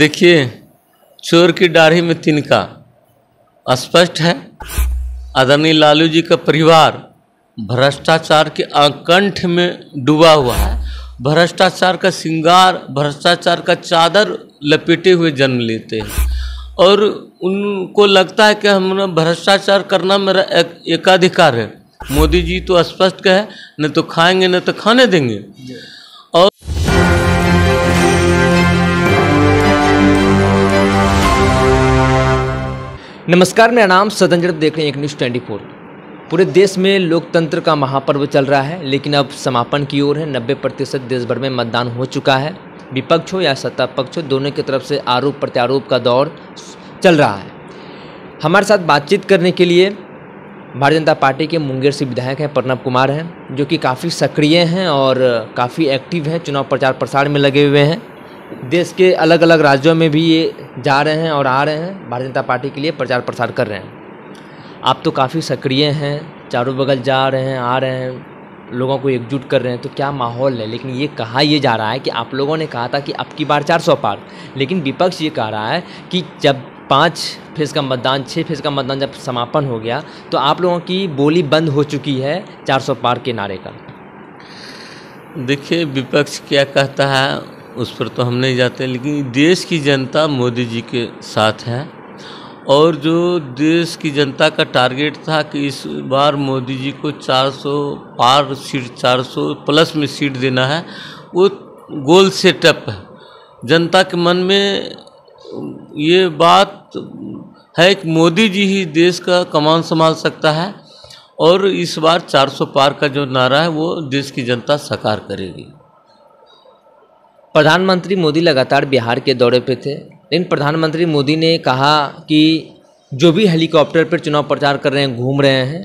देखिए चोर की दाढ़ी में तिनका स्पष्ट है आदरणीय लालू जी का परिवार भ्रष्टाचार के आकंठ में डूबा हुआ है भ्रष्टाचार का श्रृंगार भ्रष्टाचार का चादर लपेटे हुए जन्म लेते हैं और उनको लगता है कि हमने भ्रष्टाचार करना मेरा एक, एकाधिकार है मोदी जी तो स्पष्ट कहे न तो खाएंगे न तो खाने देंगे और नमस्कार मेरा नाम सदनजर देख रहे हैं एक न्यूज़ ट्वेंटी फोर पूरे देश में लोकतंत्र का महापर्व चल रहा है लेकिन अब समापन की ओर है नब्बे प्रतिशत देश भर में मतदान हो चुका है विपक्ष हो या सत्ता पक्ष हो दोनों की तरफ से आरोप प्रत्यारोप का दौर चल रहा है हमारे साथ बातचीत करने के लिए भारतीय जनता पार्टी के मुंगेर से विधायक हैं प्रणब कुमार हैं जो कि काफ़ी सक्रिय हैं और काफ़ी एक्टिव हैं चुनाव प्रचार प्रसार में लगे हुए हैं देश के अलग अलग राज्यों में भी ये जा रहे हैं और आ रहे हैं भारतीय जनता पार्टी के लिए प्रचार प्रसार कर रहे हैं आप तो काफ़ी सक्रिय हैं चारों बगल जा रहे हैं आ रहे हैं लोगों को एकजुट कर रहे हैं तो क्या माहौल है लेकिन ये कहा ये जा रहा है कि आप लोगों ने कहा था कि अब की बार चार सौ पार लेकिन विपक्ष ये कह रहा है कि जब पाँच फेज का मतदान छः फेज का मतदान जब समापन हो गया तो आप लोगों की बोली बंद हो चुकी है चार सौ पार के नारे का देखिए विपक्ष क्या कहता है उस पर तो हम नहीं जाते लेकिन देश की जनता मोदी जी के साथ है और जो देश की जनता का टारगेट था कि इस बार मोदी जी को 400 पार सीट 400 प्लस में सीट देना है वो गोल सेटअप है जनता के मन में ये बात है कि मोदी जी ही देश का कमान संभाल सकता है और इस बार 400 पार का जो नारा है वो देश की जनता साकार करेगी प्रधानमंत्री मोदी लगातार बिहार के दौरे पे थे लेकिन प्रधानमंत्री मोदी ने कहा कि जो भी हेलीकॉप्टर पर चुनाव प्रचार कर रहे हैं घूम रहे हैं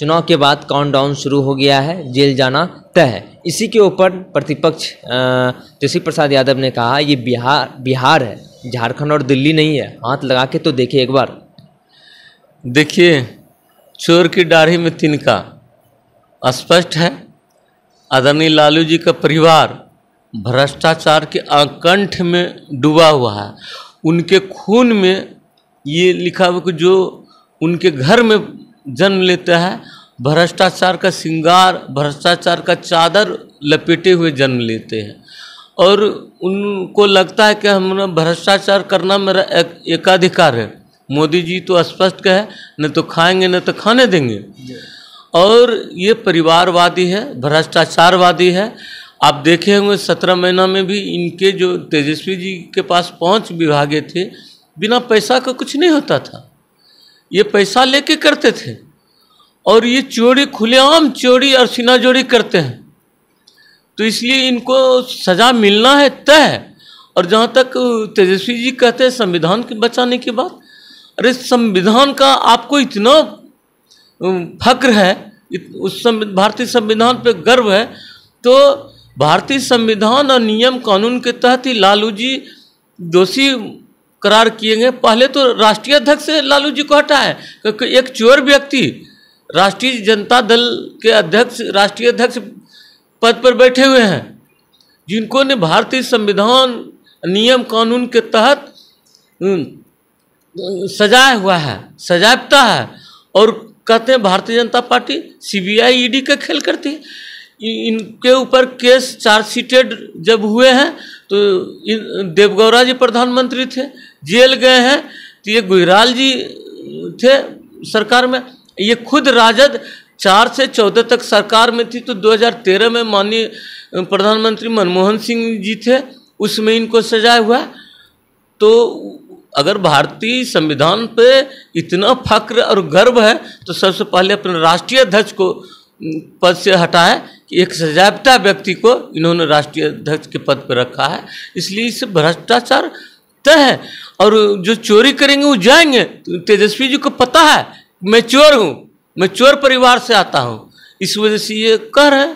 चुनाव के बाद काउंटडाउन शुरू हो गया है जेल जाना तय है इसी के ऊपर प्रतिपक्ष तेजस्वी प्रसाद यादव ने कहा ये बिहार बिहार है झारखंड और दिल्ली नहीं है हाथ लगा के तो देखिए एक बार देखिए चोर की दाढ़ी में तिनका स्पष्ट है आदरणीय लालू जी का परिवार भ्रष्टाचार के आकंठ में डूबा हुआ है उनके खून में ये लिखा हुआ कि जो उनके घर में जन्म लेता है भ्रष्टाचार का श्रृंगार भ्रष्टाचार का चादर लपेटे हुए जन्म लेते हैं और उनको लगता है कि हम भ्रष्टाचार करना मेरा एक, एकाधिकार है मोदी जी तो स्पष्ट कहे न तो खाएंगे न तो खाने देंगे और ये परिवारवादी है भ्रष्टाचारवादी है आप देखे होंगे सत्रह महीना में भी इनके जो तेजस्वी जी के पास पाँच विभागे थे बिना पैसा का कुछ नहीं होता था ये पैसा लेके करते थे और ये चोरी खुलेआम चोरी और चोरी करते हैं तो इसलिए इनको सज़ा मिलना है तय और जहाँ तक तेजस्वी जी कहते हैं संविधान के बचाने की बात अरे संविधान का आपको इतना फक्र है उस भारतीय संविधान पे गर्व है तो भारतीय संविधान और नियम कानून के तहत ही लालू जी दोषी करार किए गए पहले तो राष्ट्रीय अध्यक्ष से लालू जी को हटाए क्योंकि एक चोर व्यक्ति राष्ट्रीय जनता दल के अध्यक्ष राष्ट्रीय अध्यक्ष पद पर बैठे हुए हैं जिनको ने भारतीय संविधान नियम कानून के तहत सजाया हुआ है सजाबता है और कहते हैं भारतीय जनता पार्टी सीबीआई ईडी का खेल करती है इनके ऊपर केस चार्जशीटेड जब हुए हैं तो देवगौरा जी प्रधानमंत्री थे जेल गए हैं तो ये गुजराल जी थे सरकार में ये खुद राजद चार से चौदह तक सरकार में थी तो 2013 में माननीय प्रधानमंत्री मनमोहन सिंह जी थे उसमें इनको सजाया हुआ तो अगर भारतीय संविधान पे इतना फक्र और गर्व है तो सबसे पहले अपने राष्ट्रीय अध्यक्ष को पद से हटाए कि एक सजाबता व्यक्ति को इन्होंने राष्ट्रीय अध्यक्ष के पद पर रखा है इसलिए इससे भ्रष्टाचार तय है और जो चोरी करेंगे वो जाएंगे तो तेजस्वी जी को पता है मैं चोर हूँ मैं चोर परिवार से आता हूँ इस वजह से ये कर है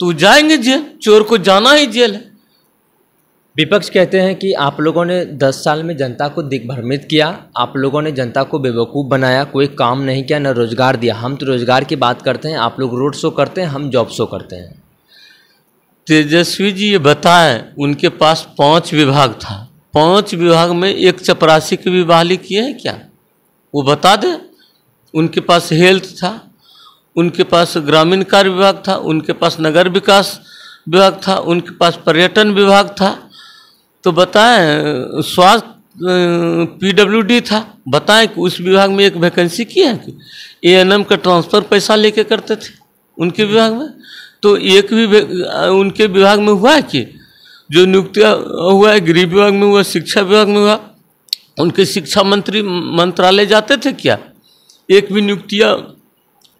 तो जाएंगे जेल चोर को जाना ही जेल है विपक्ष कहते हैं कि आप लोगों ने 10 साल में जनता को दिग्भ्रमित किया आप लोगों ने जनता को बेवकूफ़ बनाया कोई काम नहीं किया न रोज़गार दिया हम तो रोज़गार की बात करते हैं आप लोग रोड शो करते हैं हम जॉब शो करते हैं तेजस्वी जी ये बताएं उनके पास पांच विभाग था पांच विभाग में एक चपरासी की भी बहाली किए हैं क्या वो बता दें उनके पास हेल्थ था उनके पास ग्रामीण कार्य विभाग था उनके पास नगर विकास विभाग था उनके पास पर्यटन विभाग था तो बताएं स्वास्थ्य पीडब्ल्यूडी था बताएं कि उस विभाग में एक वैकेंसी की है कि ए एन एम का ट्रांसफ़र पैसा लेके करते थे उनके विभाग में तो एक भी उनके विभाग में हुआ है कि जो नियुक्तियाँ हुआ है गृह विभाग में हुआ शिक्षा विभाग में हुआ उनके शिक्षा मंत्री मंत्रालय जाते थे क्या एक भी नियुक्तियाँ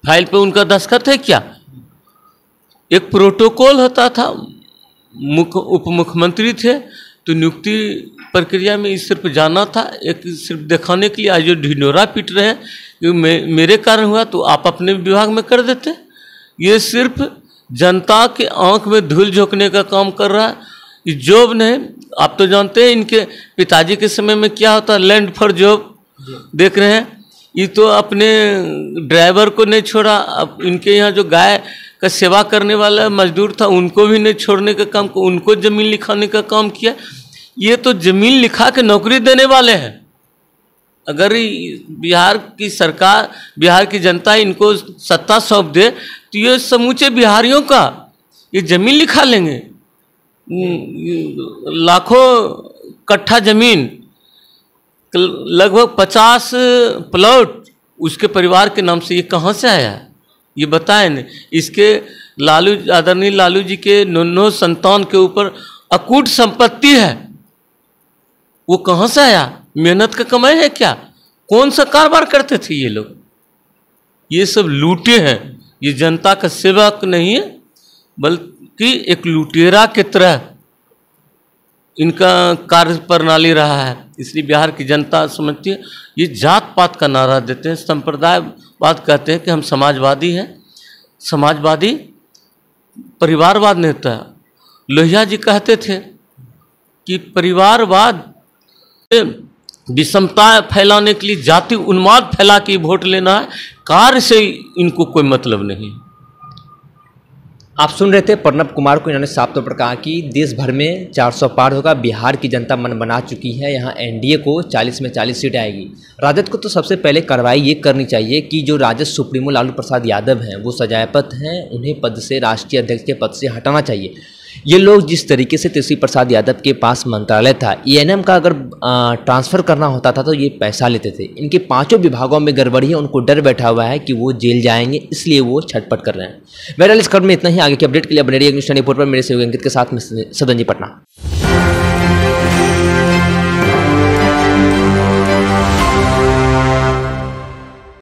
फाइल पे उनका दस्खत है क्या एक प्रोटोकॉल होता था मुख उप मुख्यमंत्री थे तो नियुक्ति प्रक्रिया में सिर्फ जाना था एक सिर्फ दिखाने के लिए आज जो ढिंडोरा पीट रहे हैं मे, मेरे कारण हुआ तो आप अपने विभाग में कर देते ये सिर्फ जनता के आंख में धूल झोंकने का काम कर रहा है जॉब नहीं आप तो जानते हैं इनके पिताजी के समय में क्या होता लैंड फॉर जॉब देख रहे हैं ये तो अपने ड्राइवर को नहीं छोड़ा अब इनके यहाँ जो गाय का सेवा करने वाला मजदूर था उनको भी नहीं छोड़ने का काम उनको जमीन लिखाने का काम किया ये तो जमीन लिखा के नौकरी देने वाले हैं अगर बिहार की सरकार बिहार की जनता इनको सत्ता सौंप दे तो ये समूचे बिहारियों का ये जमीन लिखा लेंगे हम्म, लाखों कट्ठा जमीन लगभग पचास प्लॉट उसके परिवार के नाम से ये कहाँ से आया ये बताए न इसके लालू आदरणीय लालू जी के नन्हो संतान के ऊपर अकूट संपत्ति है वो कहाँ से आया मेहनत का कमाई है क्या कौन सा कारोबार करते थे ये लोग ये सब लूटे हैं ये जनता का सेवक नहीं है बल्कि एक लुटेरा के तरह इनका कार्य प्रणाली रहा है इसलिए बिहार की जनता समझती है ये जात पात का नारा देते हैं संप्रदायवाद कहते हैं कि हम समाजवादी हैं समाजवादी परिवारवाद नेता लोहिया जी कहते थे कि परिवारवाद विषमता फैलाने के लिए जाति उन्माद फैला के वोट लेना है कार्य से इनको कोई मतलब नहीं आप सुन रहे थे प्रणब कुमार को इन्होंने साफ तौर पर कहा कि देश भर में 400 पार होगा बिहार की जनता मन बना चुकी है यहाँ एनडीए को 40 में 40 सीट आएगी राजद को तो सबसे पहले कार्रवाई ये करनी चाहिए कि जो राजद सुप्रीमो लालू प्रसाद यादव हैं वो सजायापत हैं उन्हें पद से राष्ट्रीय अध्यक्ष के पद से हटाना चाहिए ये लोग जिस तरीके से तेजस्वी प्रसाद यादव के पास मंत्रालय था ई e का अगर ट्रांसफ़र करना होता था तो ये पैसा लेते थे इनके पांचों विभागों में गड़बड़ी है उनको डर बैठा हुआ है कि वो जेल जाएंगे इसलिए वो छटपट कर रहे हैं बहरहाल इस खबर में इतना ही आगे की अपडेट के लिए अपने रिपोर्ट पर मेरे सहयोग अंकित के साथ में सदन जी पटना